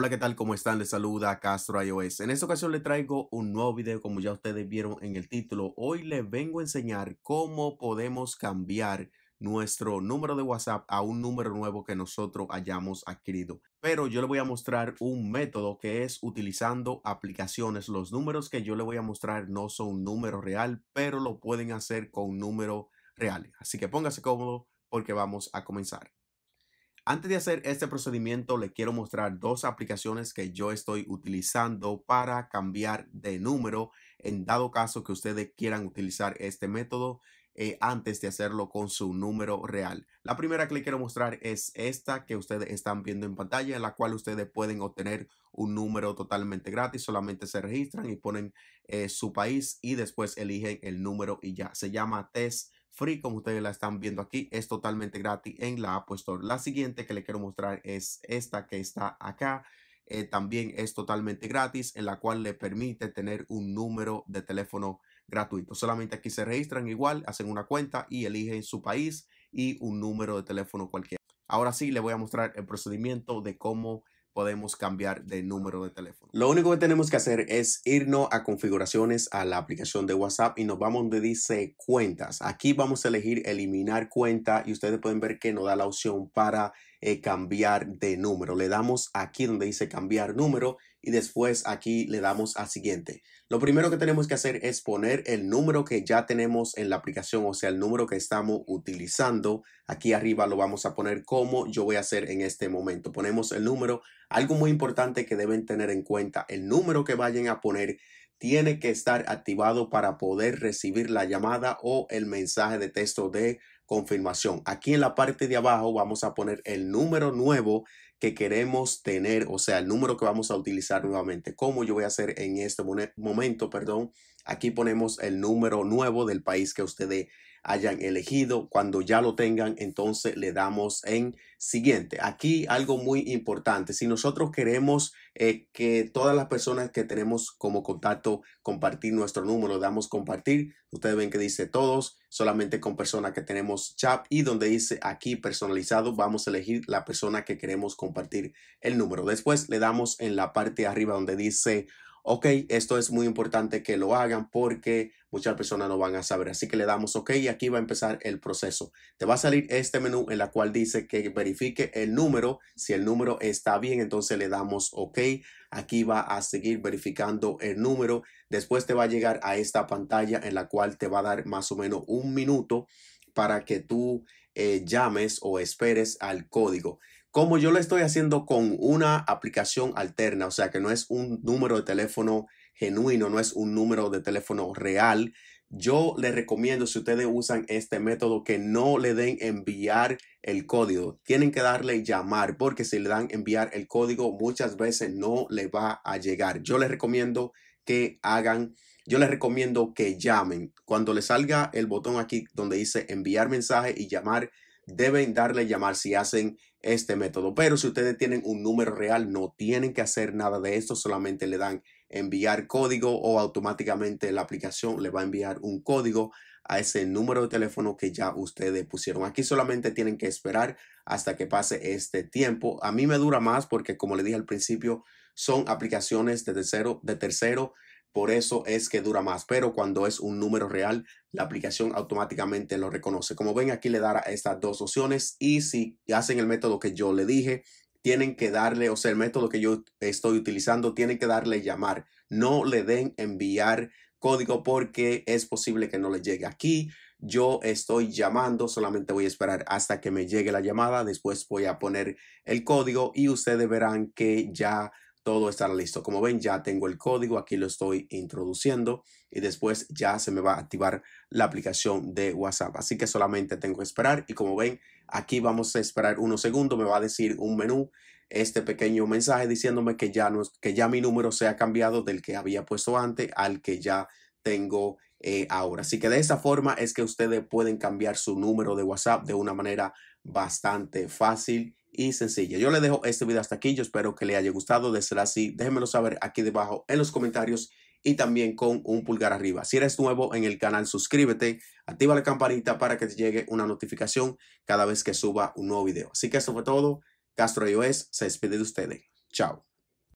Hola, ¿qué tal? ¿Cómo están? Les saluda Castro iOS. En esta ocasión les traigo un nuevo video como ya ustedes vieron en el título. Hoy les vengo a enseñar cómo podemos cambiar nuestro número de WhatsApp a un número nuevo que nosotros hayamos adquirido. Pero yo les voy a mostrar un método que es utilizando aplicaciones. Los números que yo les voy a mostrar no son un número real, pero lo pueden hacer con números número real. Así que póngase cómodo porque vamos a comenzar. Antes de hacer este procedimiento, le quiero mostrar dos aplicaciones que yo estoy utilizando para cambiar de número en dado caso que ustedes quieran utilizar este método eh, antes de hacerlo con su número real. La primera que le quiero mostrar es esta que ustedes están viendo en pantalla, en la cual ustedes pueden obtener un número totalmente gratis. Solamente se registran y ponen eh, su país y después eligen el número y ya. Se llama Test free, como ustedes la están viendo aquí, es totalmente gratis en la App Store. La siguiente que le quiero mostrar es esta que está acá. Eh, también es totalmente gratis, en la cual le permite tener un número de teléfono gratuito. Solamente aquí se registran igual, hacen una cuenta y eligen su país y un número de teléfono cualquiera. Ahora sí, le voy a mostrar el procedimiento de cómo podemos cambiar de número de teléfono. Lo único que tenemos que hacer es irnos a configuraciones a la aplicación de WhatsApp y nos vamos donde dice cuentas. Aquí vamos a elegir eliminar cuenta y ustedes pueden ver que nos da la opción para eh, cambiar de número. Le damos aquí donde dice cambiar número y después aquí le damos al siguiente. Lo primero que tenemos que hacer es poner el número que ya tenemos en la aplicación, o sea, el número que estamos utilizando. Aquí arriba lo vamos a poner como yo voy a hacer en este momento. Ponemos el número. Algo muy importante que deben tener en cuenta, el número que vayan a poner tiene que estar activado para poder recibir la llamada o el mensaje de texto de confirmación. Aquí en la parte de abajo vamos a poner el número nuevo que queremos tener, o sea, el número que vamos a utilizar nuevamente. Como yo voy a hacer en este momento, perdón, aquí ponemos el número nuevo del país que ustedes hayan elegido. Cuando ya lo tengan, entonces le damos en siguiente. Aquí algo muy importante. Si nosotros queremos eh, que todas las personas que tenemos como contacto compartir nuestro número, damos compartir. Ustedes ven que dice todos, solamente con personas que tenemos chat y donde dice aquí personalizado, vamos a elegir la persona que queremos compartir compartir el número. Después le damos en la parte de arriba donde dice, ok, esto es muy importante que lo hagan porque muchas personas no van a saber. Así que le damos ok y aquí va a empezar el proceso. Te va a salir este menú en la cual dice que verifique el número. Si el número está bien, entonces le damos ok. Aquí va a seguir verificando el número. Después te va a llegar a esta pantalla en la cual te va a dar más o menos un minuto para que tú eh, llames o esperes al código como yo lo estoy haciendo con una aplicación alterna, o sea que no es un número de teléfono genuino, no es un número de teléfono real, yo les recomiendo si ustedes usan este método que no le den enviar el código, tienen que darle llamar porque si le dan enviar el código muchas veces no le va a llegar. Yo les recomiendo que hagan yo les recomiendo que llamen. Cuando les salga el botón aquí donde dice enviar mensaje y llamar, deben darle llamar si hacen este método. Pero si ustedes tienen un número real, no tienen que hacer nada de esto, solamente le dan enviar código o automáticamente la aplicación le va a enviar un código a ese número de teléfono que ya ustedes pusieron. Aquí solamente tienen que esperar hasta que pase este tiempo. A mí me dura más porque, como le dije al principio, son aplicaciones de tercero, de tercero por eso es que dura más, pero cuando es un número real, la aplicación automáticamente lo reconoce. Como ven, aquí le dará estas dos opciones y si hacen el método que yo le dije, tienen que darle, o sea, el método que yo estoy utilizando, tienen que darle llamar. No le den enviar código porque es posible que no le llegue aquí. Yo estoy llamando, solamente voy a esperar hasta que me llegue la llamada. Después voy a poner el código y ustedes verán que ya todo estará listo. Como ven, ya tengo el código, aquí lo estoy introduciendo y después ya se me va a activar la aplicación de WhatsApp. Así que solamente tengo que esperar y como ven, aquí vamos a esperar unos segundos, me va a decir un menú este pequeño mensaje diciéndome que ya, no, que ya mi número se ha cambiado del que había puesto antes al que ya tengo eh, ahora. Así que de esa forma es que ustedes pueden cambiar su número de WhatsApp de una manera bastante fácil y sencilla. Yo le dejo este video hasta aquí. Yo espero que le haya gustado. De ser así, déjenmelo saber aquí debajo en los comentarios y también con un pulgar arriba. Si eres nuevo en el canal, suscríbete, activa la campanita para que te llegue una notificación cada vez que suba un nuevo video. Así que eso fue todo. Castro iOS se despide de ustedes. Chao.